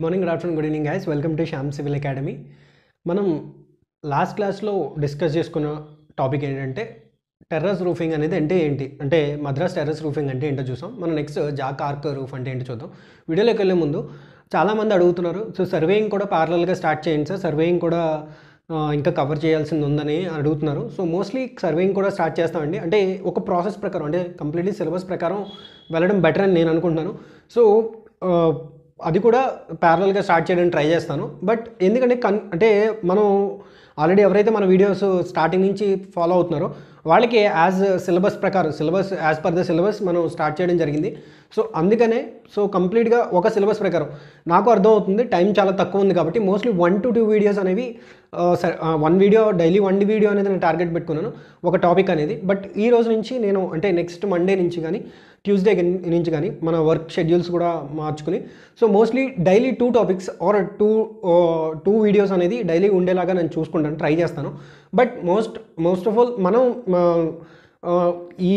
good morning good afternoon good evening guys welcome to Shyam civil academy మనం last క్లాస్లో discuss చేసుకున్న topic ఏంటంటే terrace roofing అనేది అంటే ఏంటి అంటే మద్రాస్ టెర్రస్ రూఫింగ్ అంటే ఏంటో చూసాం మనం నెక్స్ట్ జాక్ ఆర్క్ రూఫ్ అంటే ఏంటి చూద్దాం వీడియోలోకి వెళ్ళే ముందు చాలామంది అడుగుతున్నారు సో సర్వేయింగ్ కూడా పార్లల్గా స్టార్ట్ చేయండి సార్ సర్వేయింగ్ కూడా ఇంకా కవర్ చేయాల్సింది ఉందని అడుగుతున్నారు సో మోస్ట్లీ సర్వేయింగ్ కూడా స్టార్ట్ చేస్తామండి అంటే ఒక ప్రాసెస్ ప్రకారం అంటే కంప్లీట్లీ సిలబస్ ప్రకారం వెళ్ళడం బెటర్ అని నేను అనుకుంటున్నాను సో అది కూడా ప్యారల్గా స్టార్ట్ చేయడానికి ట్రై చేస్తాను బట్ ఎందుకంటే కన్ అంటే మనం ఆల్రెడీ ఎవరైతే మన వీడియోస్ స్టార్టింగ్ నుంచి ఫాలో అవుతున్నారో వాళ్ళకి యాజ్ సిలబస్ ప్రకారం syllabus as per the syllabus మనం స్టార్ట్ చేయడం జరిగింది సో అందుకనే సో కంప్లీట్గా ఒక సిలబస్ ప్రకారం నాకు అర్థమవుతుంది టైం చాలా తక్కువ ఉంది కాబట్టి mostly one to two videos అనేవి one video daily one video అనేది నేను టార్గెట్ పెట్టుకున్నాను ఒక టాపిక్ అనేది బట్ ఈ రోజు నుంచి నేను అంటే నెక్స్ట్ మండే నుంచి కానీ ట్యూస్డే నుంచి కానీ మన వర్క్ షెడ్యూల్స్ కూడా మార్చుకుని so mostly daily two topics or two two videos అనేది డైలీ ఉండేలాగా నేను చూసుకుంటాను ట్రై చేస్తాను but most most of all మనం ఈ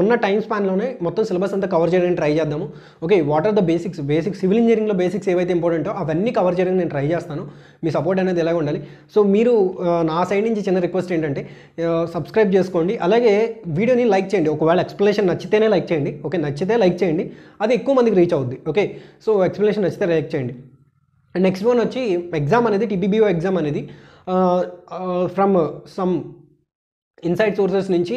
ఉన్న టైం స్పాన్లోనే మొత్తం సిలబస్ అంతా కవర్ చేయడానికి ట్రై చేద్దాము okay what are the basics basics civil ఇంజనీరింగ్లో బేసిక్స్ ఏవైతే ఇంపార్టెంటో అవన్నీ కవర్ చేయడానికి నేను ట్రై చేస్తాను మీ సపోర్ట్ అనేది ఎలాగ ఉండాలి సో మీరు నా సైడ్ నుంచి చిన్న రిక్వెస్ట్ ఏంటంటే సబ్స్క్రైబ్ చేసుకోండి అలాగే వీడియోని లైక్ చేయండి ఒకవేళ ఎక్స్ప్లెనేషన్ నచ్చితేనే లైక్ చేయండి ఓకే నచ్చితే లైక్ చేయండి అది ఎక్కువ మందికి రీచ్ అవుద్ది ఓకే సో ఎక్స్ప్లెనేషన్ నచ్చితే లైక్ చేయండి నెక్స్ట్ వన్ వచ్చి ఎగ్జామ్ అనేది టీబీబీఓ ఎగ్జామ్ అనేది ఫ్రమ్ సమ్ ఇన్సైడ్ సోర్సెస్ నుంచి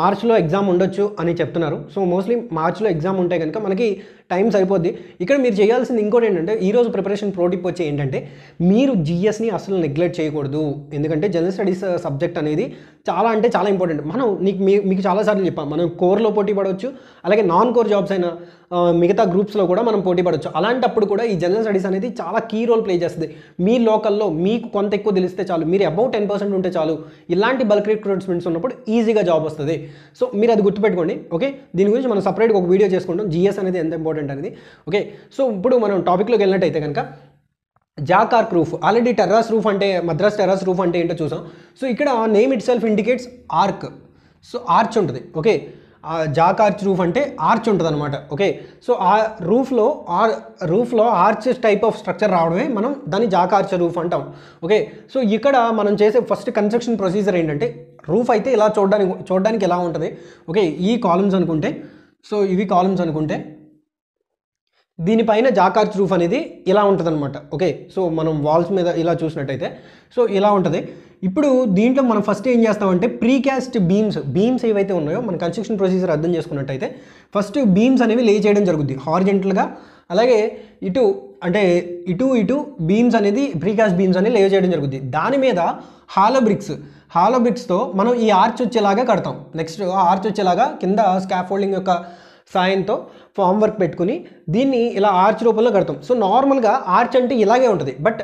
మార్చ్లో ఎగ్జామ్ ఉండొచ్చు అని చెప్తున్నారు సో మోస్ట్లీ మార్చ్లో ఎగ్జామ్ ఉంటే కనుక మనకి టైం సరిపోద్ది ఇక్కడ మీరు చేయాల్సింది ఇంకోటి ఏంటంటే ఈరోజు ప్రిపరేషన్ ప్రోటిప్ వచ్చి ఏంటంటే మీరు జిఎస్ని అసలు నెగ్లెక్ట్ చేయకూడదు ఎందుకంటే జనరల్ స్టడీస్ సబ్జెక్ట్ అనేది చాలా అంటే చాలా ఇంపార్టెంట్ మనం నీకు మీకు చాలాసార్లు చెప్పాం మనం కోర్లో పోటీ పడవచ్చు అలాగే నాన్ కోర్ జాబ్స్ అయినా మిగతా గ్రూప్స్లో కూడా మనం పోటీ పడవచ్చు అలాంటప్పుడు కూడా ఈ జనరల్ స్టడీస్ అనేది చాలా కీ రోల్ ప్లే చేస్తుంది మీ లోకల్లో మీకు కొంత ఎక్కువ తెలిస్తే చాలు మీరు అబౌట్ టెన్ పర్సెంట్ ఉంటే చాలు ఇలాంటి బల్క్ రిక్రూట్మెంట్స్ ఉన్నప్పుడు ఈజీగా జాబ్ వస్తుంది సో మీరు అది గుర్తుపెట్టుకోండి ఓకే దీని గురించి మనం సపరేట్గా ఒక వీడియో చేసుకుంటాం జిఎస్ అనేది ఎంత ఇంపార్టెంట్ ఇంపార్టెంట్ అనేది ఓకే సో ఇప్పుడు మనం టాపిక్లోకి వెళ్ళినట్టయితే కనుక jack arch proof already terrace roof అంటే మద్రాస్ టెర్రాస్ రూఫ్ అంటే ఏంటో చూసాం సో ఇక్కడ name it self indicates arch so arch ఉంటుంది ఓకే జాక్ ఆర్చ్ రూఫ్ అంటే ఆర్చ్ ఉంటుంది అనమాట ఓకే సో ఆ రూఫ్లో ఆర్ రూఫ్లో ఆర్చ్ టైప్ ఆఫ్ స్ట్రక్చర్ రావడమే మనం దాన్ని జాక్ ఆర్చ్ రూఫ్ అంటాం ఓకే సో ఇక్కడ మనం చేసే ఫస్ట్ కన్స్ట్రక్షన్ ప్రొసీజర్ ఏంటంటే రూఫ్ అయితే ఇలా చూడడానికి చూడడానికి ఎలా ఉంటుంది ఓకే ఈ కాలమ్స్ అనుకుంటే సో ఇవి కాలమ్స్ అనుకుంటే దీనిపైన జాకార్చ్ రూఫ్ అనేది ఇలా ఉంటుందన్నమాట ఓకే సో మనం వాల్స్ మీద ఇలా చూసినట్టయితే సో ఇలా ఉంటుంది ఇప్పుడు దీంట్లో మనం ఫస్ట్ ఏం చేస్తామంటే ప్రీకాస్ట్ బీమ్స్ బీమ్స్ ఏవైతే ఉన్నాయో మన కన్స్ట్రక్షన్ ప్రొసీజర్ అర్థం చేసుకున్నట్టయితే ఫస్ట్ బీమ్స్ అనేవి లే చేయడం జరుగుద్ది హార్జెంటల్గా అలాగే ఇటు అంటే ఇటు ఇటు బీమ్స్ అనేది ప్రీకాస్ట్ బీమ్స్ అనేది లే చేయడం జరుగుద్ది దాని మీద హాలో బ్రిక్స్ హాలో బ్రిక్స్తో మనం ఈ ఆర్చ్ వచ్చేలాగా కడతాం నెక్స్ట్ ఆర్చ్ వచ్చేలాగా కింద స్కాఫోల్డింగ్ యొక్క సాయంతో ఫామ్ వర్క్ పెట్టుకుని దీన్ని ఇలా ఆర్చ్ రూపంలో కడతాం సో నార్మల్గా ఆర్చ్ అంటే ఇలాగే ఉంటుంది బట్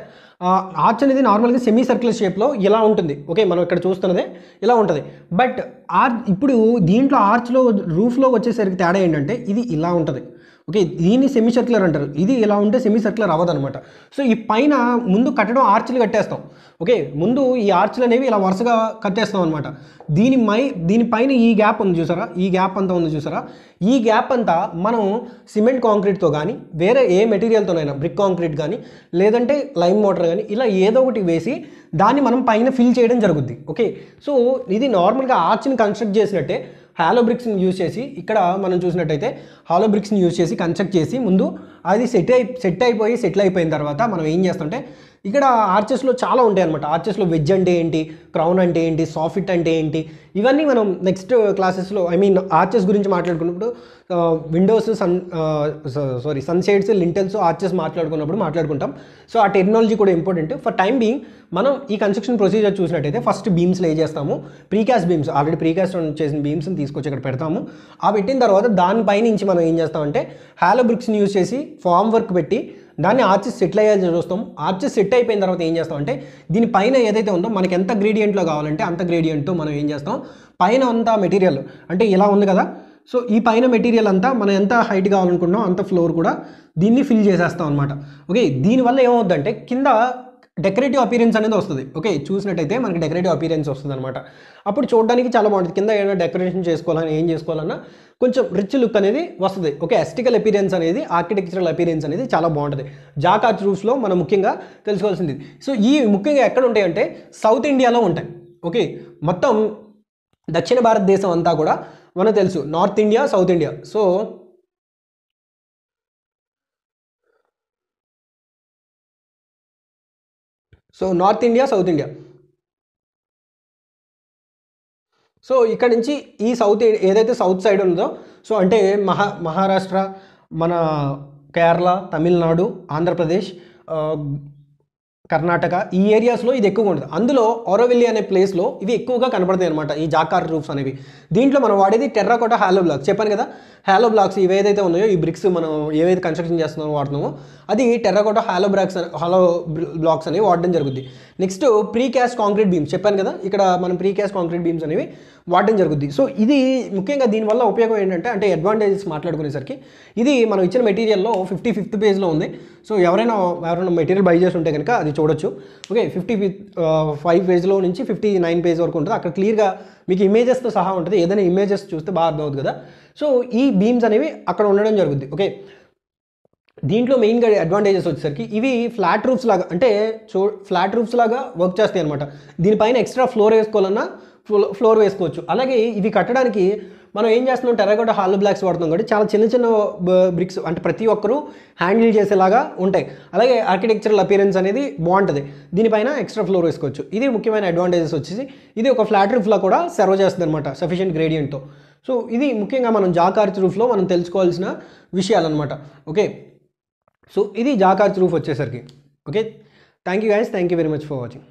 ఆర్చ్ అనేది నార్మల్గా సెమీ సర్కిల్ షేప్లో ఇలా ఉంటుంది ఓకే మనం ఇక్కడ చూస్తున్నదే ఇలా ఉంటుంది బట్ ఆర్ ఇప్పుడు దీంట్లో ఆర్చ్లో రూఫ్లో వచ్చేసరికి తేడా ఏంటంటే ఇది ఇలా ఉంటుంది ఓకే దీన్ని సెమీ సర్క్యులర్ అంటారు ఇది ఇలా ఉంటే సెమీ సర్క్యులర్ అవ్వదనమాట సో ఈ పైన ముందు కట్టడం ఆర్చ్లు కట్టేస్తాం ఓకే ముందు ఈ ఆర్చ్లు అనేవి ఇలా వరుసగా కట్టేస్తాం అనమాట దీని మై దీనిపైన ఈ గ్యాప్ ఉంది చూసారా ఈ గ్యాప్ అంతా ఉంది చూసారా ఈ గ్యాప్ అంతా మనం మనం సిమెంట్ కాంక్రీట్తో కానీ వేరే ఏ మెటీరియల్తోనైనా బ్రిక్ కాంక్రీట్ కానీ లేదంటే లైమ్ మోటార్ కానీ ఇలా ఏదో ఒకటి వేసి దాన్ని మనం పైన ఫిల్ చేయడం జరుగుద్ది ఓకే సో ఇది నార్మల్గా ఆర్చ్ని కన్స్ట్రక్ట్ చేసినట్టే హాలో బ్రిక్స్ని యూజ్ చేసి ఇక్కడ మనం చూసినట్టయితే హాలో బ్రిక్స్ని యూజ్ చేసి కన్స్ట్రక్ట్ చేసి ముందు అది సెట్ అయి సెట్ అయిపోయి సెటిల్ అయిపోయిన తర్వాత మనం ఏం చేస్తుంటే ఇక్కడ ఆర్చెస్లో చాలా ఉంటాయి అనమాట ఆర్చెస్లో వెజ్ అంటే ఏంటి క్రౌన్ అంటే ఏంటి సాఫిట్ అంటే ఏంటి ఇవన్నీ మనం నెక్స్ట్ క్లాసెస్లో ఐ మీన్ ఆర్చెస్ గురించి మాట్లాడుకున్నప్పుడు windows sun sorry sunshades lintels arches మాట్లాడుకున్నప్పుడు మాట్లాడుకుంటాం సో ఆ టెక్నాలజీ కూడా ఇంపార్టెంట్ ఫర్ టైం బీయింగ్ మనం ఈ కన్స్ట్రక్షన్ ప్రొసీజర్ చూసినట్టయితే ఫస్ట్ బీమ్స్లో ఏ చేస్తాము ప్రీకాస్ట్ బీమ్స్ ఆల్రెడీ ప్రీకాస్ట్ చేసిన బీమ్స్ని తీసుకొచ్చి ఇక్కడ పెడతాము ఆ పెట్టిన తర్వాత దానిపై నుంచి మనం ఏం చేస్తామంటే హాలో బ్రిక్స్ని యూజ్ చేసి ఫామ్ వర్క్ పెట్టి దాన్ని ఆర్చెస్ సెటిల్ అయ్యాల్సి చూస్తాం ఆర్చెస్ సెట్ అయిపోయిన తర్వాత ఏం చేస్తాం అంటే దీనిపైన ఏదైతే ఉందో మనకి ఎంత గ్రేడియంట్లో కావాలంటే అంత గ్రేడియంట్తో మనం ఏం చేస్తాం పైన అంత మెటీరియల్ అంటే ఇలా ఉంది కదా సో ఈ పైన మెటీరియల్ అంతా మనం ఎంత హైట్ కావాలనుకుంటున్నాం అంత ఫ్లోర్ కూడా దీన్ని ఫిల్ చేసేస్తాం అనమాట ఓకే దీనివల్ల ఏమవుద్దంటే కింద డెకరేటివ్ అపీరెన్స్ అనేది వస్తుంది ఓకే చూసినట్టయితే మనకి డెకరేటివ్ అపీరెన్స్ వస్తుంది అనమాట అప్పుడు చూడడానికి చాలా బాగుంటుంది కింద ఏమైనా డెకరేషన్ చేసుకోవాలని ఏం చేసుకోవాలన్నా కొంచెం రిచ్ లుక్ అనేది వస్తుంది ఓకే ఎస్టికల్ అపీరెన్స్ అనేది ఆర్కిటెక్చరల్ అపీరెన్స్ అనేది చాలా బాగుంటుంది జాకార్ట్ రూఫ్స్లో మనం ముఖ్యంగా తెలుసుకోవాల్సింది సో ఈ ముఖ్యంగా ఎక్కడ ఉంటాయంటే సౌత్ ఇండియాలో ఉంటాయి ఓకే మొత్తం దక్షిణ భారతదేశం అంతా కూడా మనకు తెలుసు north India south India so so north India south India so ఇక్కడ నుంచి ఈ సౌత్ ఏదైతే సౌత్ సైడ్ ఉందో సో అంటే మహా మహారాష్ట్ర మన కేరళ తమిళనాడు ఆంధ్రప్రదేశ్ కర్ణాటక ఈ ఏరియాస్లో ఇది ఎక్కువగా ఉంటుంది అందులో ఓరోవెల్లి అనే ప్లేస్లో ఇవి ఎక్కువగా కనబడతాయి అనమాట ఈ జాకార్ రూఫ్స్ అనేవి దీంట్లో మనం వాడేది టెర్రకోట హ్యాలో బ్లాక్స్ చెప్పాను కదా హ్యాలో బ్లాక్స్ ఇవి ఏదైతే ఉన్నాయో ఈ బ్రిక్స్ మనం ఏవైతే కన్స్ట్రక్షన్ చేస్తున్నామో వాడుతున్నామో అది terracotta hollow bricks hollow blocks అనేవి వాడడం జరుగుద్ది నెక్స్ట్ ప్రీ కాంక్రీట్ బీమ్స్ చెప్పాను కదా ఇక్కడ మనం ప్రీ కాంక్రీట్ బీమ్స్ అనేవి వాడడం జరుగుద్ది సో ఇది ముఖ్యంగా దీనివల్ల ఉపయోగం ఏంటంటే అంటే అడ్వాంటేజెస్ మాట్లాడుకునేసరికి ఇది మనం ఇచ్చిన మెటీరియల్లో ఫిఫ్టీ ఫిఫ్త్ పేజ్లో ఉంది సో ఎవరైనా ఎవరైనా మెటీరియల్ బై చేసి ఉంటే కనుక అది చూడొచ్చు ఓకే ఫిఫ్టీ ఫైవ్ పేజ్లో నుంచి ఫిఫ్టీ నైన్ పేజ్ వరకు ఉంటుంది అక్కడ క్లియర్గా మీకు ఇమేజెస్తో సహా ఉంటుంది ఏదైనా ఇమేజెస్ చూస్తే బాగా అర్థమవుతుంది కదా సో ఈ బీమ్స్ అనేవి అక్కడ ఉండడం జరుగుద్ది ఓకే దీంట్లో మెయిన్గా అడ్వాంటేజెస్ వచ్చేసరికి ఇవి ఫ్లాట్ రూఫ్స్ లాగా అంటే చూ ఫ్లాట్ రూఫ్స్ లాగా వర్క్ చేస్తాయి అనమాట దీనిపైన ఎక్స్ట్రా ఫ్లోర్ వేసుకోవాలన్నా ఫ్లోర్ వేసుకోవచ్చు అలాగే ఇవి కట్టడానికి మనం ఏం చేస్తున్నాం టెర్రకోట హాల్ బ్లాక్స్ వాడుతున్నాం కాబట్టి చాలా చిన్న చిన్న బ్రిక్స్ అంటే ప్రతి ఒక్కరూ హ్యాండిల్ చేసేలాగా ఉంటాయి అలాగే ఆర్కిటెక్చరల్ అపీరెన్స్ అనేది బాగుంటుంది దీనిపైన ఎక్స్ట్రా ఫ్లోర్ వేసుకోవచ్చు ఇది ముఖ్యమైన అడ్వాంటేజెస్ వచ్చేసి ఇది ఒక ఫ్లాట్ రూఫ్లో కూడా సర్వ్ చేస్తుంది అనమాట సఫిషియెంట్ గ్రేడియంట్తో సో ఇది ముఖ్యంగా మనం జాకార్చ్ రూఫ్లో మనం తెలుసుకోవాల్సిన విషయాలు అనమాట ఓకే సో ఇది జాకార్చ్ రూఫ్ వచ్చేసరికి okay thank you guys thank you very much for watching